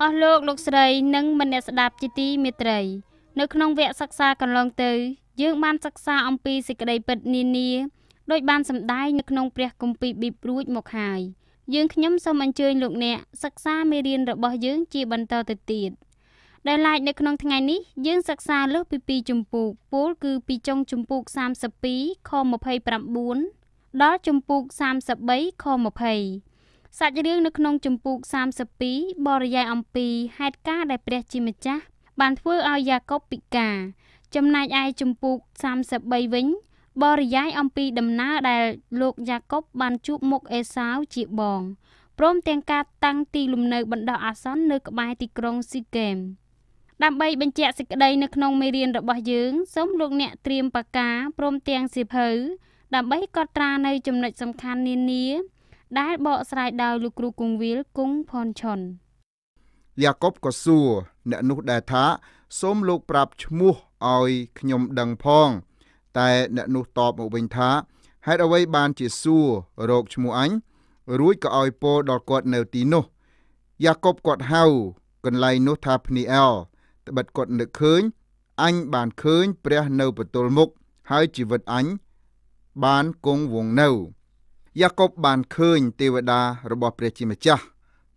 អស់លោកលោកស្រី និងមនស្សស្ដាប់ជាទីមេត្រី នៅក្នុងវគ្គសិក្សាកន្លងទៅ យើងបានសិក្សាអំពីសេចក្តីពិតនានា ដោយ បានសម្ដែងនៅក្នុងព្រះគម្ពីរប៊ីបរួចមកហើយយើងខ្ញុំសូមអញ្ជើញលោកអ្នកសិក្សាមេរៀនរបស់យើងជាបន្តទៅទៀតដែលឡាយនៅក្នុងថ្ងៃនេះយើងសិក្សាលើសពី2ជំពូកពោលគឺពីចុងជំពូក32ខ29ដល់ជំពូក33ខ20សាច់រឿងនៅក្នុងជំពូក32បរិយាយអំពីហេតុការដែលព្រះជាម្ចាស់បានធ្វើឲ្យយ៉ាកុបពិការចំណែកឯជំពូក33វិញ បរិយាយអំពីដំណើរដែលលោកយ៉ាកុបបានជួបមុខអេសាវជាបងព្រមទាំងការតាំងទីលំនៅបណ្ដោះអាសន្ននៅក្បែរទីក្រុងស៊ីហ្គេម ដើម្បីបញ្ជាក់សេចក្តីនៅក្នុងមេរៀនរបស់យើងសូមលោកអ្នកត្រៀមបកាព្រមទាំងសៀវភៅដើម្បីកត់ត្រានៅចំណុចសំខាន់នានាដែលបកស្រាយដោយលោកគ្រូគង្វាលគង់ផនឆុនយ៉ាកុបក៏សួរអ្នកនោះដែរថាសូមលោកប្រាប់ឈ្មោះឲ្យខ្ញុំដឹងផង តែអ្នកនោះតបមកវិញថាហេតុអ្វី បានជាសួររកឈ្មោះអញ រួចក៏ឲ្យពោលដល់គាត់នៅទីនោះយ៉ាកុបគាត់ហៅកន្លែងនោះថាភ្នីអែលត្បិតគាត់នឹកឃើញអញបានឃើញព្រះនៅបន្ទល់មុខហើយជីវិតអញបានគង់វង្សនៅយ៉ាកុបបានឃើញ ទេវតារបស់ព្រះជាម្ចាស់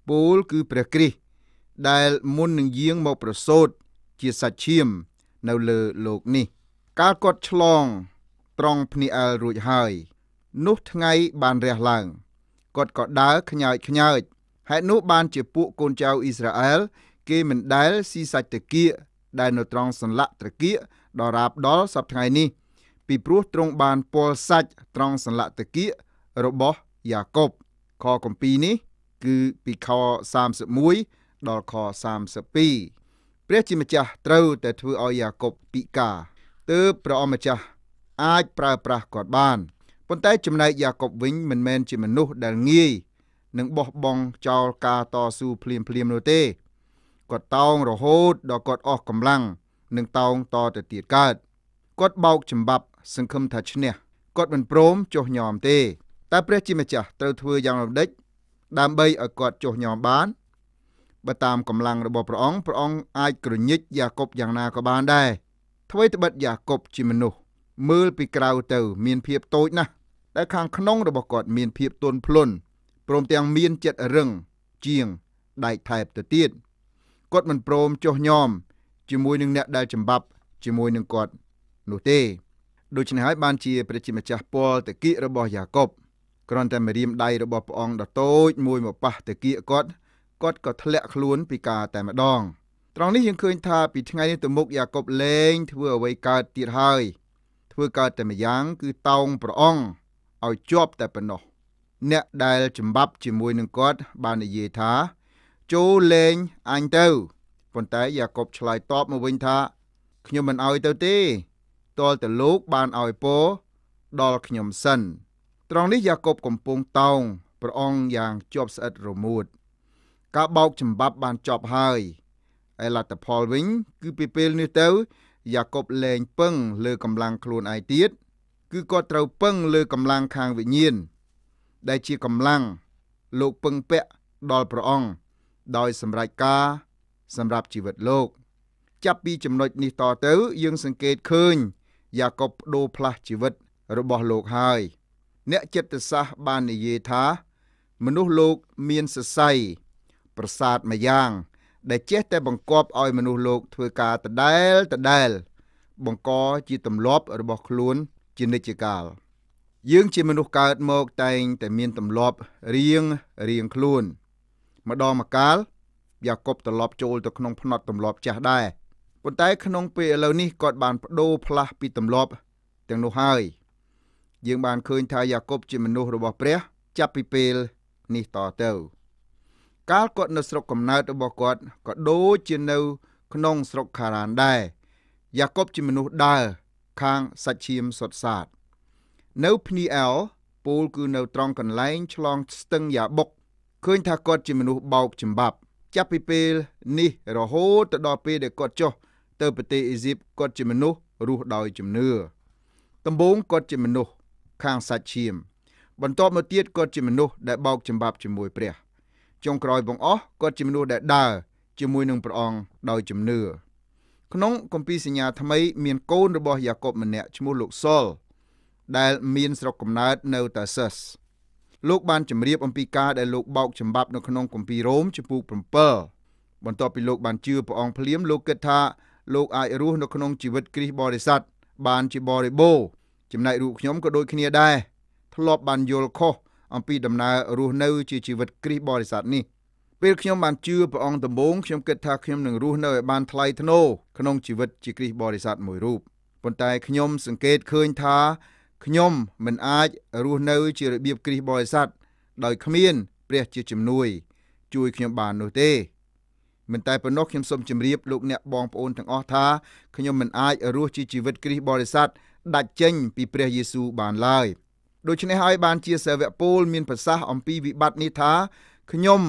ពូលគឺព្រះគ្រីស្ទដែលមុននឹងយាងមកប្រសូត ជាសាច់ឈាមនៅលើលោកនេះ កាលគាត់ឆ្លង ត្រង់ភ្នាក់អែលរួចហើយនោះថ្ងៃបានរះឡើងគាត់ក៏ដើរខ្ញើចខ្ញើចហេតុនោះបានជាពួកកូនចៅអ៊ីស្រាអែលគេមិនដែលស៊ីសាច់ត្រគាកដែលនៅត្រង់សន្លាក់ត្រគាកដល់រាបដល់សប្តាហ៍ថ្ងៃនេះ ពីព្រោះទ្រង់បានពលសាច់ត្រង់សន្លាក់ត្រគាករបស់យ៉ាកុបខកំពីនេះ គឺពីខ31ដល់ខ32ព្រះជាម្ចាស់ត្រូវតែធ្វើឲ្យយ៉ាកុបពិការទើបព្រះអម្ចាស់ អាចប្រើប្រាស់គាត់បានប៉ុន្តែចំណែកយ៉ាកុបវិញមិនមែនជាមនុស្សដែលងាយនឹងបោះបង់ចោលការតស៊ូភ្លាមភ្លាមនោះទេគាត់តោងរហូតដល់គាត់អស់កម្លាំងនឹងតោងតទៅទៀតកើតគាត់បោកចំបាប់សង្ឃឹមថាឈ្នះគាត់មិនព្រមចុះញោមទេតែព្រះជាម្ចាស់ត្រូវធ្វើយ៉ាងរំដេចដើម្បីឲ្យគាត់ចុះញោមបានបើតាមកម្លាំងរបស់ព្រះអង្គព្រះអង្គអាចក្រញិចយ៉ាកុបយ៉ាងណាក៏បានដែរអ្វីត្បិតយ៉ាកុបជាមនុស្សមើលពីក្រៅទៅមានភាពតូចណាស់តែខាងក្នុងរបស់គាត់មានភាពទន់ភ្លន់ព្រមទាំងមានចិត្តរឹងជាងដែកថែបទៅទៀតគាត់មិនព្រមចុះញោមជាមួយនឹងអ្នកដែលចម្បាប់ជាមួយនឹងគាត់នោះទេ ដូច្នេះហើយបានជាព្រះជាម្ចាស់ពលតគិរបស់យ៉ាកុបគ្រាន់តែម្រាមដៃរបស់ព្រះអង្គដ៏តូចមួយមកប៉ះទៅគៀកគាត់គាត់ក៏ធ្លាក់ខ្លួនពីការតែម្ដង ត្រង់នេះយើងឃើញថាពីថ្ងៃនេះទៅមុខយ៉ាកុបលែងធ្វើអ្វីកើតទៀតហើយធ្វើកើតតែម្យ៉ាងគឺតោងព្រះអង្គឲ្យជាប់តែប៉ុណ្ណោះអ្នកដែលចម្បាប់ជាមួយនឹងគាត់បាននិយាយថាចូលលេងអញទៅប៉ុន្តែយ៉ាកុបឆ្លើយតបមកវិញថាខ្ញុំមិនឲ្យទៅទេតលតលោកបានឲ្យពោដល់ខ្ញុំសិនត្រង់នេះយ៉ាកុបកំពុងតោងព្រះអង្គយ៉ាងជាប់ស្អិតរមួតការបោកចំបាប់បានចប់ហើយឯលទ្ធផលវិញគឺពីពេលនេះទៅយ៉ាកុបលែងពឹង លើកម្លាំងខ្លួនឯងទៀតគឺគាត់ត្រូវពឹងលើកម្លាំងខាងវិញ្ញាណដែលជាកម្លាំងលោកពឹងពាក់ដល់ព្រះអង្គដោយសម្រេចការ សម្រាប់ជីវិតលោកចាប់ពីចំណុចនេះតទៅ យើងសង្កេតឃើញយ៉ាកុបបដូរផ្លាស់ជីវិតរបស់លោកហើយ។អ្នកចិត្តសាស្ត្របាននិយាយថា មនុស្សលោកមានសរសៃប្រសាទមួយយ៉ាង ដែលចេះតែបង្កប់ឲ្យមនុស្សលោក ធ្វើការដដែលដដែល បង្កជាទម្លាប់របស់ខ្លួន ជានិច្ចកាល យើងជាមនុស្សកើតមកតែងតែមានទម្លាប់រៀងរៀងខ្លួន ម្ដងម្កាលយ៉ាកុបត្រឡប់ចូលទៅក្នុងភ្នត់ទម្លាប់ចាស់ដែរប៉ុន្តែក្នុងពេលឥឡូវនេះគាត់បានបដូរផ្លាស់ពីទម្លាប់ទាំងនោះហើយ។យើងបានឃើញថាយ៉ាកុបជាមនុស្សរបស់ព្រះ ចាប់ពីពេលនេះតទៅកាលគាត់នៅស្រុកកំណើតរបស់គាត់ក៏ដូចជានៅ ក្នុងស្រុកខារ៉ានដែរយ៉ាកុបជាមនុស្សដើរខាងសាច់ឈាមសុតសាតនៅភ្នីអែលពូលគឺនៅត្រង់កន្លែង ឆ្លង ស្ទឹងយ៉ាបុកឃើញថាគាត់ជាមនុស្សបោកចំបាប់ចាប់ពីពេល នេះរហូតទៅដល់ពេលដែលគាត់ចុះទៅប្រទេសអេស៊ីបគាត់ជាមនុស្សរស់ដោយជំនឿដំបូងគាត់ជាមនុស្សខាងសាច់ឈាមបន្ទាប់មកទៀតគាត់ជាមនុស្សដែលបោកចំបាប់ជាមួយព្រះចុងក្រោយបងអស់គាត់ជាមនុស្សដែលដើរជាមួយនឹងព្រះអង្គដោយជំនឿក្នុងគម្ពីរសញ្ញាថ្មីមានកូនរបស់យ៉ាកុបម្នាក់ឈ្មោះលោកសុលដែល មានស្រុកកំណើតនៅតាសេសលោក បានជម្រាបអំពីការដែលលោកបោកចំបាប់នៅក្នុងគម្ពីររ៉ូមជំពូក7បន្ទាប់ពីលោកបានជឿព្រះអង្គភ្លាមលោកគិតថាលោកអាចរស់នៅក្នុងជីវិតគ្រីស្ទបរិស័ទបានជាបរិបូរណ៍ចំណែករូបខ្ញុំក៏ដូចគ្នាដែរធ្លាប់បានយល់ខុសអំពីដំណើររស់នៅ ជាជីវិតគ្រីស្ទបរិស័ទនេះពេលខ្ញុំបានជឿព្រះអង្គដំបូងខ្ញុំគិតថាខ្ញុំនឹងរស់នៅឲ្យបានថ្លៃថ្នូរក្នុងជីវិតជាគ្រីស្ទបរិស័ទមួយរូបប៉ុន្តែខ្ញុំសង្កេតឃើញថាខ្ញុំមិនអាចរស់នៅជារបៀបគ្រីស្ទបរិស័ទដោយគ្មាន ព្រះជាជំនួយជួយខ្ញុំបាននោះទេមិនតែប៉ុណ្ណោះខ្ញុំសូមជម្រាបលោកអ្នកបងប្អូនទាំងអស់ថាខ្ញុំមិនអាចរស់ជាជីវិតគ្រីស្ទបរិស័ទដាច់ចេញពីព្រះយេស៊ូវបានឡើយដូច្នេះហើយបានជាសាវកពូលមានប្រសាសន៍អំពីវិបត្តិនេះថាខ្ញុំ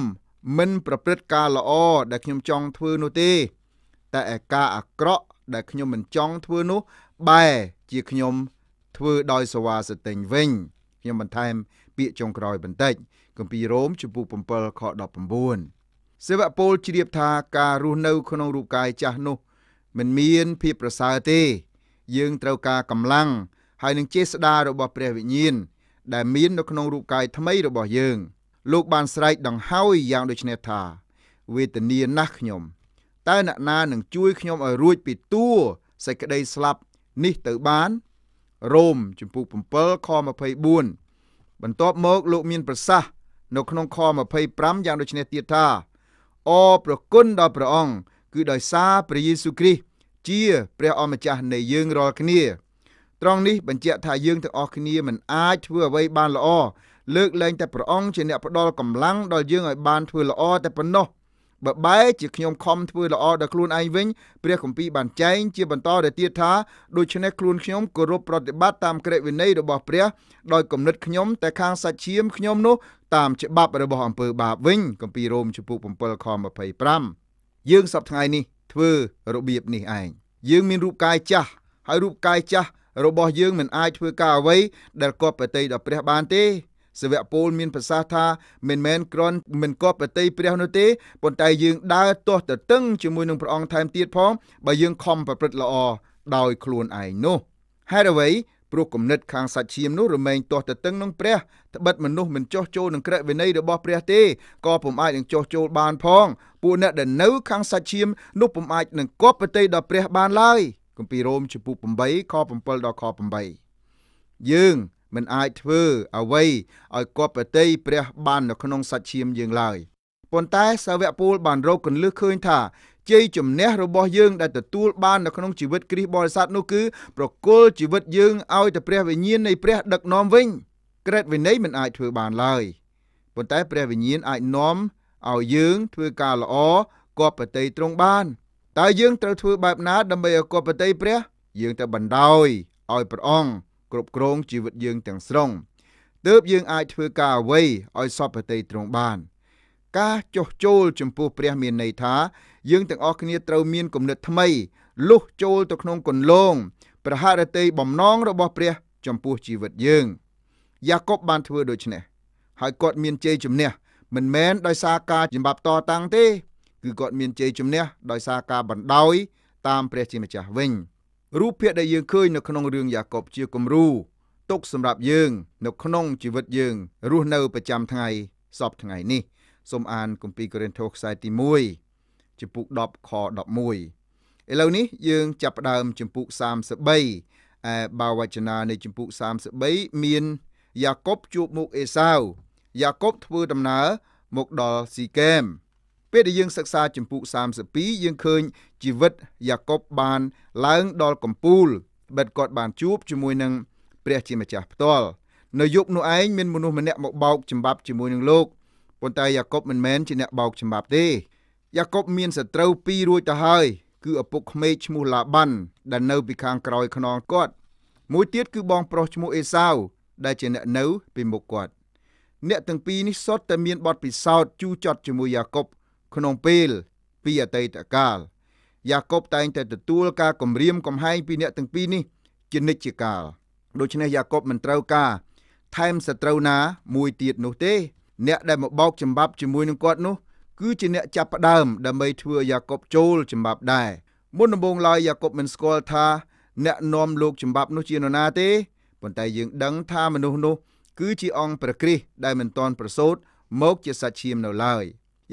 មិន ប្រព្រឹត្តការល្អដែលខ្ញុំចង់ធ្វើនោះទេតែឯការអាក្រក់ដែលខ្ញុំមិនចង់ធ្វើនោះ បែរជាខ្ញុំធ្វើដោយសវាសតិញវិញខ្ញុំបន្ថែមពាក្យចុងក្រោយបន្តិចគម្ពីររ៉ូមជំពូក7ខ19សាវកពូលជ្រាបថាការរស់នៅ ក្នុងរូបកាយចាស់នោះ មិនមានភាពប្រសើរទេយើងត្រូវការកម្លាំងហើយនឹងជាស្ដាររបស់ព្រះវិញ្ញាណដែលមាននៅក្នុងរូបកាយថ្មីរបស់យើង លោកបានស្រែកដង្ហើយយ៉ាងដូចនេះថាវេទនាណាស់ខ្ញុំតើអ្នកណានឹងជួយខ្ញុំឲ្យរួចពីតួសេចក្តីស្លាប់នេះទៅបានរ៉ូមជំពូក7ខ24បន្ទាប់មកលោកមានប្រសាសន៍នៅក្នុងខ25យ៉ាងដូចនេះទៀតថាអរប្រគុណដល់ព្រះអង្គគឺដោយសារព្រះយេស៊ូវគ្រីស្ទជាព្រះអម្ចាស់នៃយើងរាល់គ្នាត្រង់នេះបញ្ជាក់ថាយើងទាំងអស់គ្នាមិនអាចធ្វើអ្វីបានល្អលើកលែងតែព្រះអង្គជាអ្នកផ្ដល់កម្លាំងដល់យើងឲ្យបានធ្វើល្អតែប៉ុណ្ណោះបើបែរជាខ្ញុំខំធ្វើល្អដល់ខ្លួនឯងវិញព្រះគម្ពីរបានចែងជាបន្តទៅទៀតថាដូច្នេះខ្លួនខ្ញុំគោរពប្រតិបត្តិតាមក្រឹតវិន័យរបស់ព្រះដោយគំនិតខ្ញុំតែខាងសាច់ឈាមខ្ញុំនោះតាមច្បាប់របស់អំពើបាបវិញគម្ពីររ៉ូមចំពុក7ខ25យើងសពថ្ងៃនេះធ្វើរបៀបនេះឯងយើងមានរូបកាយចាស់ហើយរូបកាយចាស់របស់យើងមិនអាចធ្វើការអ្វីដែលគបប្រតិដល់ព្រះបានទេសវៈពលមានប្រសាសន៍ថាមិនមែនក្រន់មិនគបប្រតិព្រះនោះទេប៉ុន្តែយើងដើរទាស់ទៅតឹងជាមួយនឹងព្រះអង្គថែមទៀតផងបើយើងខំប្រព្រឹត្តល្អដោយខ្លួនឯងនោះហេតុអ្វីព្រោះគំនិតខាងសាច់ឈាមនោះរមែងទាស់ទៅតឹងនឹងព្រះត្បិតមនុស្សមិនចោះចូលនឹងក្រឹតវិន័យរបស់ព្រះទេក៏ពុំអាចនឹងចោះចូលបានផងពួកអ្នកដែលនៅខាងសាច់ឈាមនោះពុំអាចនឹងគប់ប្រតិដល់ព្រះ បានឡើយគម្ពីររ៉ូមចំពុ8ខ7ដល់ខ8យើងមិនអាចធ្វើអ្វីឲ្យគប់ប្រតិព្រះបាននៅក្នុងសាច់ឈាមយើងឡើយប៉ុន្តែសាវកពូល បានរកកន្លឹះឃើញថាជ័យជំនះរបស់យើងដែលទទួលបាននៅក្នុងជីវិតគ្រីស្ទបរិស័ទនោះគឺប្រគល់ជីវិតយើងឲ្យទៅព្រះវិញ្ញាណនៃព្រះ ដឹកនាំវិញ ក្រេតវិន័យមិនអាចធ្វើបានឡើយប៉ុន្តែ ព្រះវិញ្ញាណអាចនាំឲ្យយើងធ្វើការល្អគបប្រតិត្រង់បានតើយើងត្រូវធ្វើបែបណា ដើម្បីឲ្យគបប្រតិព្រះយើងត្រូវបណ្ដោយឲ្យព្រះអង្គគ្រប់គ្រងជីវិតយើងទាំងស្រុងទើបយើងអាចធ្វើការអ្វីឲ្យសពប្រតិត្រង់បាន។ការចោះចូលចំពោះព្រះ មានន័យថាយើងទាំងអស់គ្នាត្រូវមានគំនិតថ្មីលុះចូលទៅក្នុងគន្លងប្រហារតីបំណងរបស់ព្រះចំពោះជីវិតយើងយ៉ាកុបបានធ្វើដូច្នេះហើយគាត់មានជ័យជំនះមិនមែនដោយសារការចំបាប់តតាំងទេគឺគាត់មានជ័យជំនះ ដោយសារការបណ្ដោយតាមព្រះ ជាម្ចាស់វិញរូបភាពដែលយើងឃើញនៅក្នុងរឿងយ៉ាកុបជាគំរូទុកសម្រាប់យើង នៅ ក្នុងជីវិតយើង រស់នៅប្រចាំថ្ងៃសពថ្ងៃនេះសូមអានគម្ពីរកូរិនថូសខ្សែទី1ជំពូក10ខ11ឥឡូវនេះយើងចាប់ផ្ដើមជំពូក33ឯបាវចនានៃជំពូក33មានយ៉ាកុបជួបមុខអេសាវយ៉ាកុបធ្វើដំណើរមកដល់ស៊ីកេមពេលដែលយើងសិក្សាជំពូក32យើងឃើញជីវិតយ៉ាកុបបានឡើងដល់កំពូលបិទគាត់បានជួបជាមួយនឹងព្រះជាម្ចាស់ផ្ទាល់នៅយប់នោះឯងមានមនុស្សម្នាក់មកបោកចំបាប់ជាមួយនឹងលោកប៉ុន្តែយ៉ាកុបមិនមែនជាអ្នកបោកច្បាប់ទេយ៉ាកុបមានសត្រូវពីររួចទៅហើយគឺឪពុកក្មេកឈ្មោះឡាបាន់ដែលនៅពីខាងក្រោយខ្នងគាត់មួយទៀតគឺបងប្រុសឈ្មោះអេសាវដែលជាអ្នកនៅពីមុខគាត់អ្នកទាំងពីរនេះសុទ្ធតែមានបទពិសោធន៍ជូរចត់ជាមួយយ៉ាកុបក្នុងពេលពីអតីតកាលយ៉ាកុប តែងតែទទួលការគំរាមកំហែងពីអ្នកទាំងពីរនេះ ជានិច្ចកាលដូច្នេះយ៉ាកុបមិនត្រូវការ ថែមសត្រូវណាមួយទៀតនោះទេអ្នកដែលមកបោកចំបាប់ជាមួយនឹងគាត់នោះគឺជាអ្នកចាប់ផ្ដើមដើម្បីធ្វើយ៉ាកុបចូលចំបាប់ដែរមុនដំបូងឡើយយ៉ាកុបមិនស្គាល់ថាអ្នកនាំលោកចំបាប់នោះជានរណាទេប៉ុន្តែយើងដឹងថាមនុស្សនោះគឺជាអង្គព្រះគ្រីស្ទដែលមិនទាន់ប្រសូត មកជាសាច់ឈាមនៅឡើយ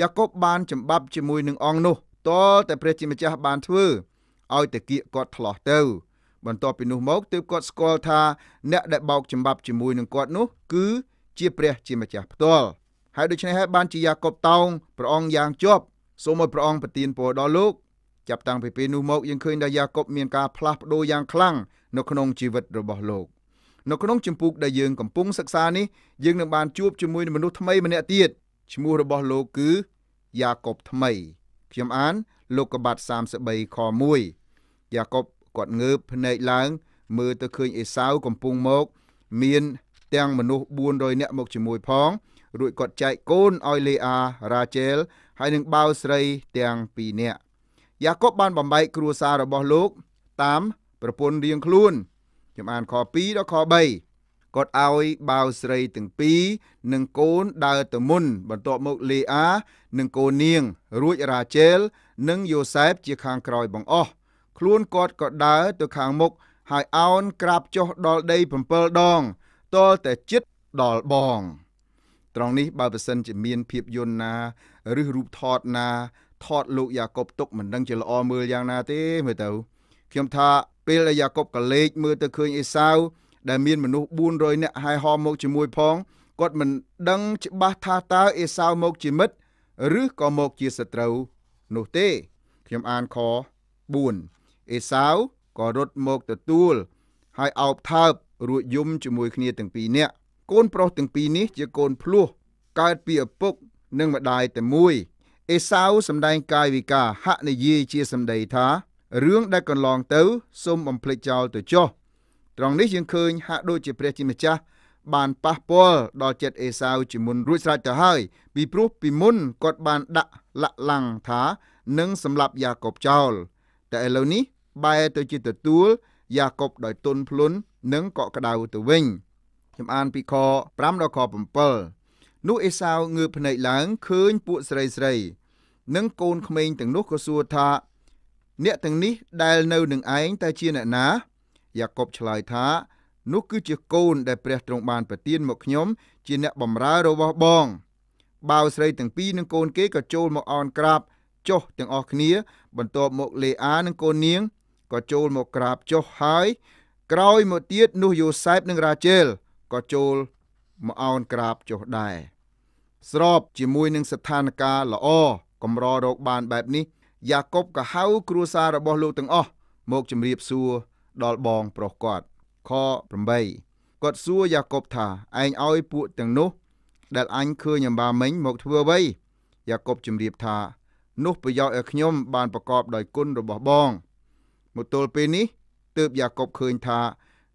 យ៉ាកុបបានចំបាប់ជាមួយនឹងអង្គនោះតតែព្រះជាម្ចាស់បានធ្វើឲ្យតាគៀកគាត់ឆ្លោះទៅ បន្ទាប់ពីនោះមកទើបគាត់ស្គាល់ថាអ្នកដែលបោកចំបាប់ជាមួយនឹងគាត់នោះ គឺជាព្រះជាម្ចាស់ផ្ទាល់ហើយដូច្នេះហើយបានជាយ៉ាកុបតោងព្រះអង្គយ៉ាងជាប់សូមឲ្យព្រះអង្គប្រទានពរដល់លោកចាប់តាំងពីពេលនោះមកយើងឃើញថាយ៉ាកុបមានការផ្លាស់ប្ដូរយ៉ាងខ្លាំងនៅក្នុងជីវិតរបស់លោកនៅក្នុងជំពូកដែលយើងកំពុងសិក្សានេះយើងនឹងបានជួបជាមួយនឹងមនុស្សថ្មីម្នាក់ទៀតឈ្មោះរបស់លោកគឺយ៉ាកុបថ្មីខ្ញុំអានលោកកបាត់33ខ1យ៉ាកុបគាត់ងើបភ្នែកឡើង មើលទៅឃើញអេសាវកំពុងមកមាន ទាំងមនុស្ស400នាក់មកជាមួយផងរួចគាត់ចែកកូនឲ្យលេអារ៉ាជែលហើយនឹងបាវស្រីទាំងពីរនាក់យ៉ាកុបបានបំបែកគ្រួសាររបស់លោក តាម ប្រពន្ធរៀងខ្លួនខ្ញុំអានខ2ដល់ខ3គាត់ឲ្យបាវស្រីទាំងពីរនិងកូនដើរទៅមុន បន្ទាប់មកលេអា និងកូននាងរួចរ៉ាជែលនិងយូសែបជាខាងក្រោយបងអស់ខ្លួនគាត់ក៏ដើរទៅខាងមុខហើយអោនក្រាបចុះដល់ដី7ដងតលតែចិត្តដល់បងត្រង់នេះបើប្រសិនជាមានភាពយន្តណា ឬរូបថតណាថតលោកយ៉ាកុបទុកមិនដឹង ជាល្អមើលយ៉ាងណាទេមើលទៅខ្ញុំថាពេលដែលយ៉ាកុបក៏លេចមើលទៅឃើញអេសាវដែលមានមនុស្ស400នាក់ហើយហោមមកជាមួយផងគាត់មិនដឹងច្បាស់ថាតើអេសាវមកជាមិត្តឬក៏មកជាសត្រូវនោះទេខ្ញុំអានខ4អេសាវក៏រត់មកទទួល ហើយអោបថើបរួចយំជាមួយ គ្នាទាំងពីរនាក់កូនប្រុសទាំងពីរនេះជាកូនភ្លោះកើតពីឪពុកនិងម្ដាយតែមួយអេសាវសម្ដែងកាយវិការហនិយាយជាសម្ដីថារឿងដែលកន្លងទៅសូមបំភ្លេចចោលទៅចុះ ត្រង់នេះយើងឃើញហាក់ដូចជាព្រះជាម្ចាស់បានប៉ះពាល់ដល់ចិត្តអេសាវជាមុនរួចស្រេចទៅហើយ ពីព្រោះពីមុនគាត់បានដាក់លាក់ឡាំងថានឹងសម្លាប់យ៉ាកុបចោលតែឥឡូវនេះបែរទៅជាទទួលយ៉ាកុបដោយទុនភ្លុននិងកក់ក្ដៅទៅវិញ។ចំអានពីខ5ដល់ខ7នោះអេសាវងើបភ្នែកឡើងឃើញពួកស្រីស្រីនិងកូនក្មេងទាំងនោះក៏សួរថា អ្នកទាំងនេះដែលនៅនឹងឯងតើជាអ្នកណាយ៉ាកុបឆ្លើយថានោះគឺជាកូន ដែលព្រះទ្រង់បានប្រទានមកខ្ញុំ ជាអ្នកបម្រើរបស់បងបាវស្រីទាំងពីរនិងកូនគេក៏ចូលមកអោនក្រាបចុះទាំងអស់គ្នាបន្ទាប់មកលេអានិងកូននាងក៏ចូលមកក្រាបចុះហើយ ក្រោយមកទៀតនោះយូសែបនិងរ៉ាជែលក៏ចូលមកអោនក្រាបចុះដែរស្របជាមួយនឹងស្ថានភាពល្អកម្ររោគបាន បែបនេះយ៉ាកុបក៏ហៅគ្រួសាររបស់លោកទាំងអស់មកជម្រាបសួរដល់បងប្រុសគាត់ខ8គាត់សួរយ៉ាកុបថាឯងឲ្យពួកទាំងនោះ ដែល អញឃើញអំបាមិញមកធ្វើអ្វីយ៉ាកុបជម្រាបថា នោះប្រយោជន៍ឲ្យខ្ញុំបានប្រកបដោយគុណរបស់បងមកទល់ពេលនេះទើបយ៉ាកុបឃើញថា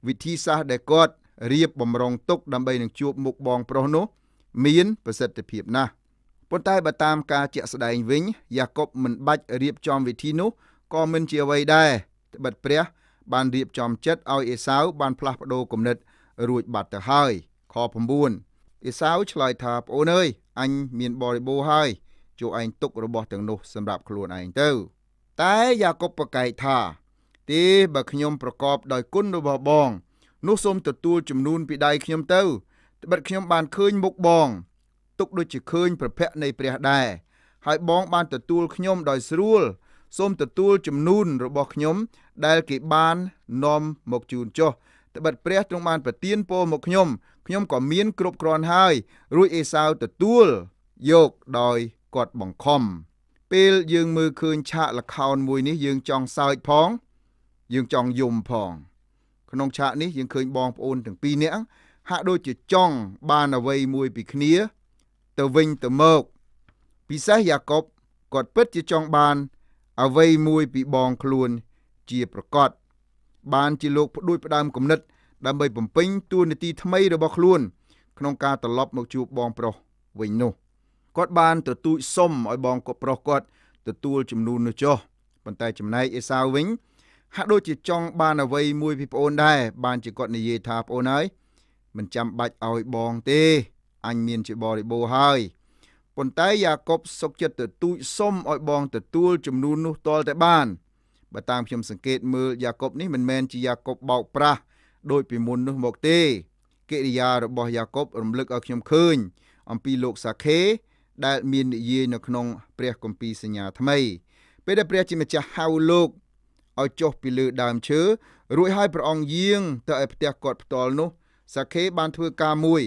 វិធីសាស្ត្រដែលគាត់រៀបបំរុងទុកដើម្បីនឹងជួបមុខបងប្រុសនោះ មានប្រសិទ្ធភាពណាស់ប៉ុន្តែបើតាមការជាក់ស្ដែងវិញយ៉ាកុបមិនបាច់រៀបចំវិធីនោះក៏មិនជាអ្វីដែរត្បិតព្រះបានរៀបចំចិត្តឲ្យអេសាវបានផ្លាស់ប្ដូរគំនិតរួចបាត់ទៅហើយខ9អេសាវឆ្លើយថាប្អូនអើយអញមានបរិបូរហើយចូលឯងទុករបស់ទាំងនោះសម្រាប់ខ្លួនឯងទៅ តែយ៉ាកុបប្រកែកថា ទេបើខ្ញុំប្រកបដោយគុណរបស់បងនោះសូមទទួលចំនួនពីដៃខ្ញុំទៅត្បិតខ្ញុំបានឃើញមុខបង ទុកដូចជាឃើញប្រភ័ក្រនៃព្រះដែរហើយបងបានទទួលខ្ញុំដោយស្រួលសូមទទួលចំនួនរបស់ខ្ញុំ ដែលគេបាននាំមកជូនចុះត្បិតព្រះទ្រង់បានប្រទានពរមកខ្ញុំខ្ញុំក៏មានគ្រប់គ្រាន់ហើយ រួចអេសាវទទួលយកដោយគាត់បង្ខំពេលយើងមើលឃើញឆាកលខោនមួយនេះ យើងចង់សើចផង យើងចង់យំផងក្នុងឆាកនេះយើងឃើញបងប្អូនទាំងពីរនាក់ហាក់ដូចជាចង់បានអ្វីមួយពីគ្នា ទៅវិញទៅមកពិសេសយ៉ាកុបគាត់ពិតជាចង់បានអ្វីមួយពីបងខ្លួនជាប្រកបបានជាលោកផ្ដួចផ្ដើមគំនិតដើម្បីបំពេញទួនាទីថ្មីរបស់ខ្លួន ក្នុងការត្រឡប់មកជួបបងប្រុសវិញនោះគាត់បានទទូចសុំឲ្យបងប្រុសគាត់ទទួលជំនូននោះចុះប៉ុន្តែចំណែកអេសាវវិញហាក់ដូចជាចង់បានអ្វីមួយពីប្អូនដែរបានជាគាត់និយាយថាប្អូនហើយមិនចាំបាច់ឲ្យបងទេអញមានជាបរិបូរហើយប៉ុន្តែយ៉ាកុបសុកចិត្តទទូចសុំឲ្យបងទទួលចំនួននោះតលតែបានបើតាមខ្ញុំសង្កេតមើលយ៉ាកុបនេះមិនមែនជាយ៉ាកុបបោកប្រាស់ដោយពីមុននោះមកទេកិរិយារបស់យ៉ាកុបរំលឹកឲ្យខ្ញុំឃើញ អំពីលោកសាខេ ដែល មាននិយាយនៅក្នុង ព្រះគម្ពីរសញ្ញាថ្មី ពេលដែលព្រះជាម្ចាស់ហៅលោកឲ្យចុះពីលើដើមឈើរួចហើយព្រះអង្គយាងទៅឲ្យផ្ទះគាត់ផ្ទាល់នោះសាខេបានធ្វើការមួយ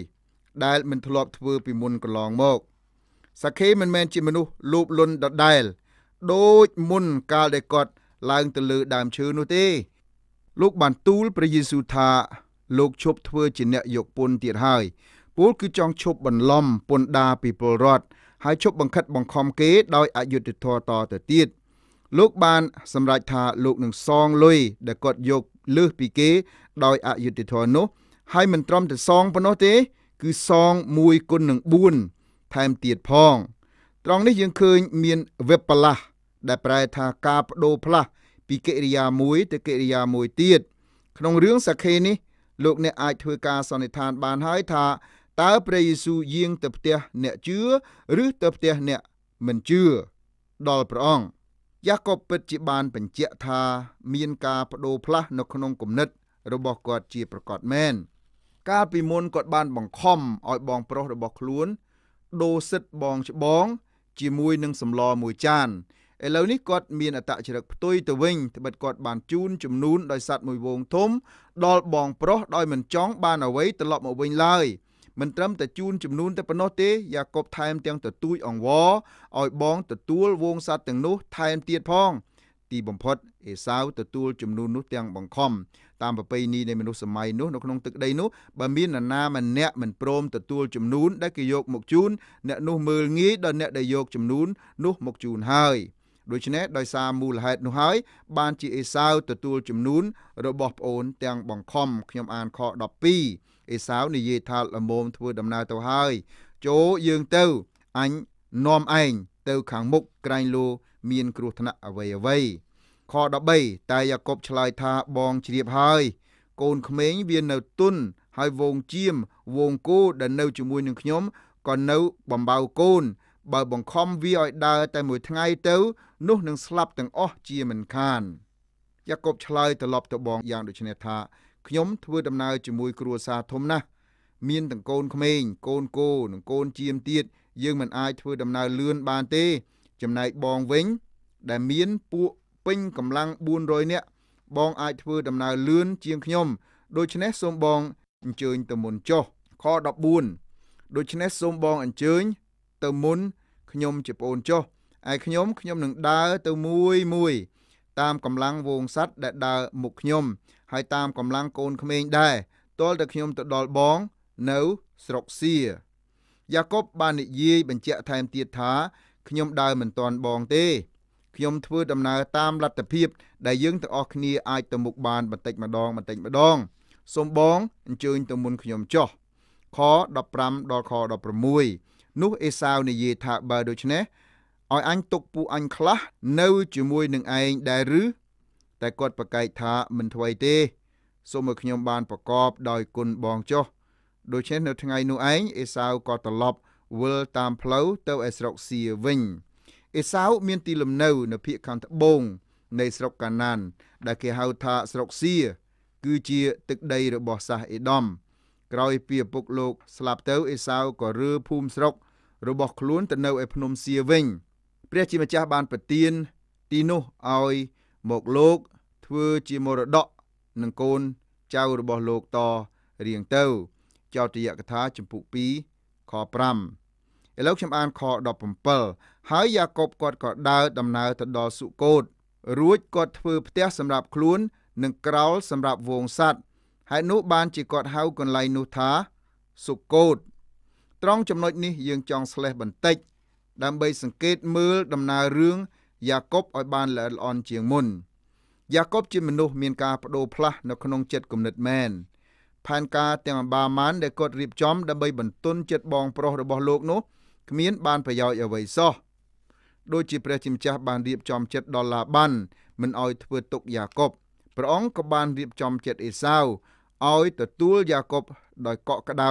ដែលមិនធ្លាប់ធ្វើពីមុនកន្លងមកសាខេមិនមែនជាមនុស្សលោភលន់ដដែលដូចមុនកាលដែលគាត់ឡើងទៅលើដើមឈើនោះទេលោកបានទូលព្រះយេស៊ូវថា លោកឈប់ធ្វើជាអ្នកយកពន្ធទៀតហើយពលគឺចង់ឈប់បន្លំពន្ធដារពីពលរដ្ឋហើយឈប់បង្ខិតបង្ខំគេដោយអយុត្តិធម៌តទៅទៀតលោកបានសម្រេចថាលោកនឹងសងលុយដែលគាត់យកលើសពីគេដោយអយុត្តិធម៌នោះហើយមិនត្រឹមតែសងប៉ុណ្ណោះទេ គឺសង1គុណនឹង4ថែមទៀតផងត្រង់នេះយើងឃើញមានវេបឡាស់ដែលប្រែថាការបដូរផ្លាស់ពីកិរិយាមួយទៅកិរិយាមួយទៀតក្នុងរឿងសាខេនេះលោក អ្នកអាចធ្វើការសន្និដ្ឋានបានហើយថា តើព្រះយេស៊ូវយាងទៅផ្ទះអ្នកជឿឬទៅផ្ទះអ្នកមិនជឿដល់ព្រះអង្គយ៉ាកុបពិតជាបានបញ្ជាក់ថា មានការបដូរផ្លាស់នៅក្នុងគំនិតរបស់គាត់ជាប្រកបមែនកាលពីមុនគាត់បានបង្ខំឲ្យបងប្រុសរបស់ខ្លួនដូរសិទ្ធបងច្បង ជាមួយនឹងសម្លមួយចានឥឡូវនេះគាត់មានអតចរិតផ្ទុយទៅវិញត្បិតគាត់បានជូនចំនួនដោយសัตว์មួយវងធំដល់បងប្រុសដោយមិនចង់បានអ្វីត្រឡប់មកវិញឡើយ។មិនត្រឹមតែជូនចំនួនតែប៉ុណ្ណោះទេយ៉ាកុបថែមទាំងទទូចអង្វរឲ្យបងទទួលវងសត្វទាំងនោះថែមទៀតផង ទីបំផុតអេសាវទទួលចំនួននោះទាំងបង្ខំតាមប្រពៃណីនៃមនុស្សសម័យនោះនៅក្នុងទឹកដី នោះបើមាននរណាម្នាក់មិនព្រមទទួលចំនួនដែលគេយកមកជូនអ្នកនោះមើលងាយដល់អ្នកដែលយកចំនួន នោះ មកជូនហើយ ដូច្នេះដោយសារមូលហេតុនោះហើយ បាន ជាអេសាវទទួលចំនួនរបស់ប្អូន ទាំងបង្ខំខ្ញុំអានខ12អេសាវនិយាយថាល្មមធ្វើដំណើរទៅហើយចូលយើងទៅអញនាំឯងទៅខាងមុខក្រែងលោមានគ្រោះថ្នាក់អ្វីអ្វីខ13តែយ៉ាកុបឆ្លើយថាបងជ្រាបហើយ កូនក្មេងវានៅទុនហើយវងជៀមវងគោដែលនៅជាមួយនឹងខ្ញុំក៏នៅបំបៅកូន បើបង្ខំវាឲ្យដើរតែមួយថ្ងៃទៅ នោះនឹងស្លាប់ទាំងអស់ជាមិនខានយ៉ាកុបឆ្លើយត្រឡប់ទៅបងយ៉ាងដូចនេះថាខ្ញុំធ្វើដំណើរជាមួយគ្រួសារធំណាស់មានទាំងកូនក្មេង កូនគោនិងកូនចៀមទៀតយើងមិនអាចធ្វើដំណើរលឿនបានទេ ចំណែកបងវិញ ដែលមានពួកពេញកម្លាំង400នាក់បងអាចធ្វើដំណើរលឿនជាងខ្ញុំ ដូច្នេះសូមបងអញ្ជើញទៅមុនចុះខ14ដូច្នេះសូមបងអញ្ជើញ ទៅមុនខ្ញុំជាប្អូនចុះឯខ្ញុំខ្ញុំនឹងដើរទៅមួយមួយតាមកម្លាំងវងសัตว์ដែលដើរមុខខ្ញុំហើយតាមកម្លាំងកូនក្មេងដែរទាល់តែខ្ញុំទៅដល់បងនៅស្រុកសៀយ៉ាកុបបាននិយាយបញ្ជាក់ថែមទៀតថាខ្ញុំដើរមិនទាន់បងទេ ខ្ញុំធ្វើដំណើរតាមលទ្ធភាពដែលយើងទាំងអស់គ្នាអាចទៅមុខបានបន្តិចម្ដងបន្តិចម្ដងសូមបងអញ្ជើញទៅមុនខ្ញុំចុះខ15ដល់ខ16នោះអេសាវនិយាយថាបើដូច្នេះឲ្យអញទុកពួកអញខ្លះនៅជាមួយនឹងឯងដែរឬតែគាត់ប្រកែកថាមិនថ្មីទេសូមឲ្យខ្ញុំបានប្រកបដោយគុណបងចុះដូច្នេះនៅថ្ងៃនោះឯងអេសាវក៏ត្រឡប់វិលតាមផ្លូវទៅឯស្រុកសៀវិញអេសាវមានទីលំនៅនៅភូមិខាងត្បូងនៃស្រុកកាណាន ដែលគេហៅថាស្រុកសៀគឺជាទឹកដីរបស់សាសអេដមក្រោយពីឪពុកលោកស្លាប់ទៅអេសាវក៏រើភូមិស្រុករបស់ខ្លួនទៅនៅឯភ្នំសៀវិញ។ព្រះជាម្ចាស់បានប្រទានទីនោះឲ្យមកលោក ធ្វើជាមរតកនឹងកូនចៅរបស់លោកតរៀងទៅចោទយកថាចំពុក2ខ5ឥឡូវខ្ញុំអានខ17ហើយយ៉ាកុបគាត់ក៏ដើរដំណើរទៅដល់សុគតរួចគាត់ធ្វើ ផ្ទះសម្រាប់ខ្លួននិងក្រោលសម្រាប់វងសัตว์ហើយនោះ បានជាគាត់ហៅកន្លែងនោះថាសុគតត្រង់ចំណុច នេះ យើងចង់ស្លេះបន្តិចដើម្បីសង្កេតមើលដំណើររឿងយ៉ាកុបឲ្យបានល្អិតល្អន់ជាងមុនយ៉ាកុបជាមនុស្សមានការបដូរផ្លាស់នៅក្នុងចិត្តគំនិតមែនផែនការទាំងបាម៉ានដែលគាត់រៀបចំដើម្បីបន្ទន់ចិត្តបងប្រុសរបស់លោកនោះ គ្មានបានប្រយោជន៍អ្វីសោះដូចជាព្រះជាម្ចាស់បានរៀបចំចិត្តដល់ឡាបានមិនឲ្យធ្វើទុកយ៉ាកុបព្រះអង្គក៏បានរៀបចំចិត្តអេសាវឲ្យទទួលយ៉ាកុបដោយកក់ក្ដៅ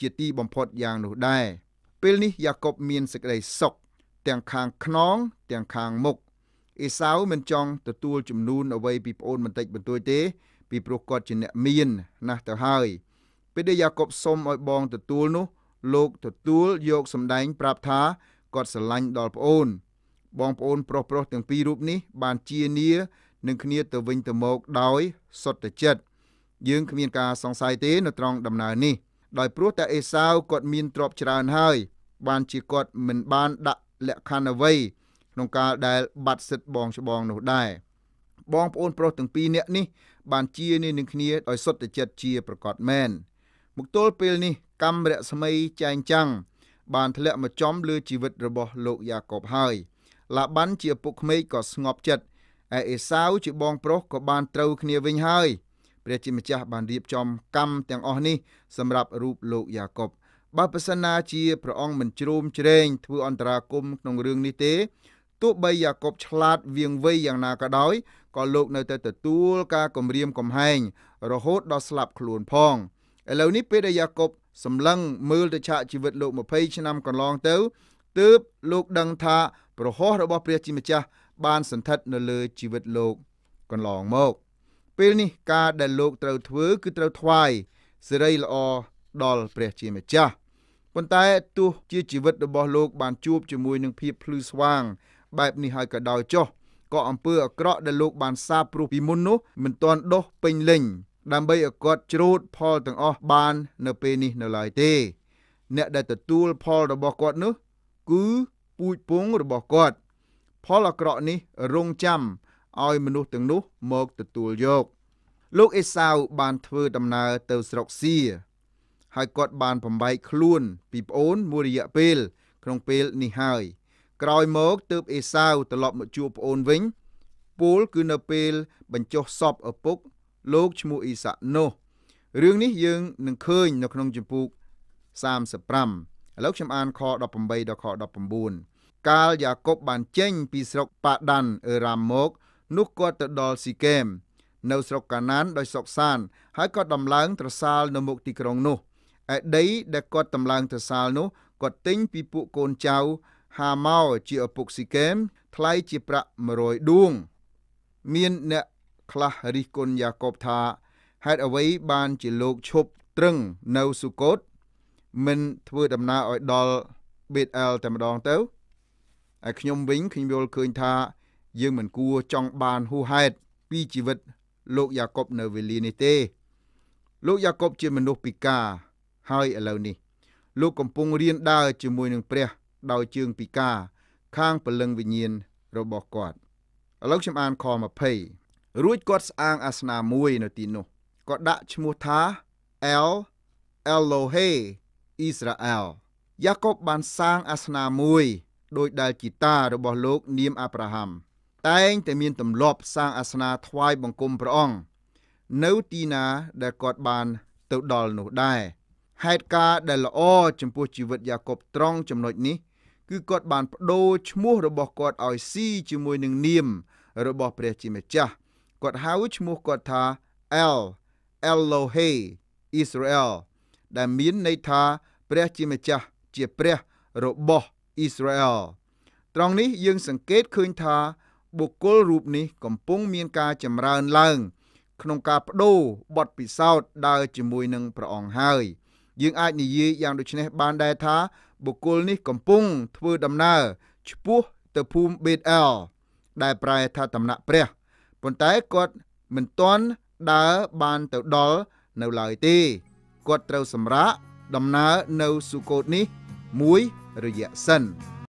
ជាទីបំផុតយ៉ាងនោះដែរ។ពេលនេះយ៉ាកុបមានសេចក្តីសុខទាំងខាងខ្នង ទាំងខាងមុខអេសាវមិនចង់ទទួលជំនូនអ្វីពីប្អូនបន្តិចបន្តួចទេពីព្រោះគាត់ជាអ្នកមានណាស់ទៅហើយ ពេលដែលយ៉ាកុបសុំឲ្យបងទទួលនោះ លោកទទួលយកសម្ដែងប្រាប់ថាគាត់ស្រឡាញ់ដល់ប្អូនបងប្អូនប្រុសប្រុសទាំងពីររូបនេះ បានជានីនឹងគ្នាទៅវិញទៅមកដោយសុទ្ធចិត្តយើងគ្មានការសង្ស័យទេនៅត្រង់ដំណើរនេះ ដោយព្រោះតែអេសាវគាត់មានទ្រព្យច្រើនហើយបានជាគាត់មិនបានដាក់លក្ខខណ្ឌអ្វីក្នុងការដែលបាត់សិទ្ធិបងច្បងនោះដែរបងប្អូនប្រុសទាំងពីរនាក់នេះបានជានេះនឹងគ្នាដោយសុទ្ធតែចិត្តជាប្រកបមែនមកទល់ពេលនេះកម្មរស្មីចែងចាំងបានធ្លាក់មកចំលើជីវិតរបស់លោកយ៉ាកបហើយឡាបាន់ជាពុកក្មេកក៏ស្ងប់ចិត្តឯអេសាវជាបងប្រុសក៏បានត្រូវគ្នាវិញហើយព្រះជាម្ចាស់បានរៀបចំកម្មទាំងអស់នេះសម្រាប់រូបលោកយ៉ាកបបើប្រសិនណាជាព្រះអង្គមិនជ្រោមជ្រែងធ្វើអន្តរាគមក្នុងរឿងនេះទេទោះបីយ៉ាកុបឆ្លាតវៀងវៃយ៉ាងណាក៏ដោយក៏លោកនៅតែទទួលការគំរាមកំហែងរហូតដល់ស្លាប់ខ្លួនផងឥឡូវនេះពេលដែលយ៉ាកុបសម្លឹងមើលទៅឆាកជីវិតលោក20ឆ្នាំកន្លងទៅទើបលោកដឹងថា ប្រហោះរបស់ព្រះជាម្ចាស់បានសន្ធិដ្ឋនៅលើជីវិតលោកកន្លងមកពេលនេះការដែលលោកត្រូវធ្វើគឺត្រូវថ្វាយសេរីល្អដល់ព្រះជាម្ចាស់ប៉ុន្តែទោះជាជីវិតរបស់លោកបានជួបជាមួយនឹងភាពភ្លឺស្វាងបែបនេះហើយក៏ដោយចុះក៏អំពើអាក្រក់ដែលលោកបានសាបព្រោះពីមុននោះមិនទាន់ដុះពេញលេញដើម្បីឲ្យគាត់ជ្រូតផលទាំងអស់បាននៅពេលនេះនៅឡើយទេ អ្នកដែលទទួលផលរបស់គាត់នោះគឺពូជពងរបស់គាត់ផលអាក្រក់នេះរងចាំឲ្យមនុស្សទាំងនោះមកទទួលយក លោកអេសាវបានធ្វើដំណើរទៅស្រុកសៀហើយគាត់បានបំបែកខ្លួនពីប្អូនមួយរយៈពេល ក្នុងពេលនេះហើយ ក្រោយមកទើបអេសាវត្រឡប់មកជួបប្អូនវិញពូលគឺនៅពេល បញ្ចុះសពឪពុក លោកឈ្មោះអ៊ីសាក់នោះរឿងនេះយើងនឹងឃើញនៅក្នុងជំពូក35ឥឡូវខ្ញុំអានខ18ដល់ខ19កាលយ៉ាកុបបានចេញ ពីស្រុកប៉ាដានអឺរ៉ាមមក នោះគាត់ទៅដល់ស៊ីកេមនៅស្រុកកាណាន ដោយសោកសាន ហើយក៏ដំឡើង ត្រសាលនៅមុខទីក្រុងនោះឯដីដែលគាត់តម្លើងទៅសាលនោះគាត់ទិញពីពួកកូនចៅហាម៉ោជាឪពុកស៊ីកេម ថ្លៃជាប្រាក់100ដួងមានអ្នកខ្លះរិះគន់យ៉ាកបថាហេតុអ្វីបានជាលោកឈប់ត្រឹងនៅសុគតមិនធ្វើដំណើរឲ្យដល់បេតអែលតែម្ដងទៅហើយខ្ញុំវិញខ្ញុំយល់ឃើញថា យើងមិនគួរចង់បានហួសហេតុពីជីវិតលោកយ៉ាកបនៅវេលានេះទេ លោកយ៉ាកបជាមនុស្សពិការហើយឥឡូវនេះ លោកកំពុងរៀនដើរជាមួយនឹងព្រះ ដោយជើងពិការខាងពលឹងវិញ្ញាណរបស់គាត់ឥឡូវខ្ញុំអានខ20រួចគាត់ស្អាងអាសនាមួយនៅទីនោះគាត់ដាក់ឈ្មោះថា El Elohe Israel យ៉ាកុបបានសាងអាសនាមួយដោយដែលជីតារបស់លោក នាមអាប់រ៉ាហាំតែងតែមានទម្លាប់សាងអាសនាថ្វាយបង្គំព្រះអង្គនៅទីណាដែលគាត់បានទៅដល់នោះដែរហេតុការដែលល្អចំពោះជីវិតយ៉ាកុបត្រង់ចំណុចនេះគឺគាត់បានបដូរឈ្មោះរបស់គាត់ឲ្យស៊ីជាមួយនឹងនាម របស់ព្រះជាម្ចាស់គាត់ហៅឈ្មោះគាត់ថា El Elohe Israel ដែលមានន័យថាព្រះជាម្ចាស់ជាព្រះរបស់អ៊ីស្រាអែលត្រង់នេះយើងសង្កេតឃើញថាបុគ្គលរូបនេះកំពុងមានការចម្រើនឡើងក្នុងការបដូរបទពិសោធន៍ដើរជាមួយនឹងព្រះអង្គហើយ។យើងអាចនិយាយយ៉ាងដូចនេះបានដែរថាបុគ្គលនេះកំពុងធ្វើដំណើរឆ្ពោះទៅភូមិបេតអែលដែលប្រែថាដំណាក់ព្រះប៉ុន្តែគាត់មិនទាន់ដើរបានទៅដល់នៅឡើយទេគាត់ត្រូវសម្រាកដំណើរនៅសុគតនេះមួយរយៈសិន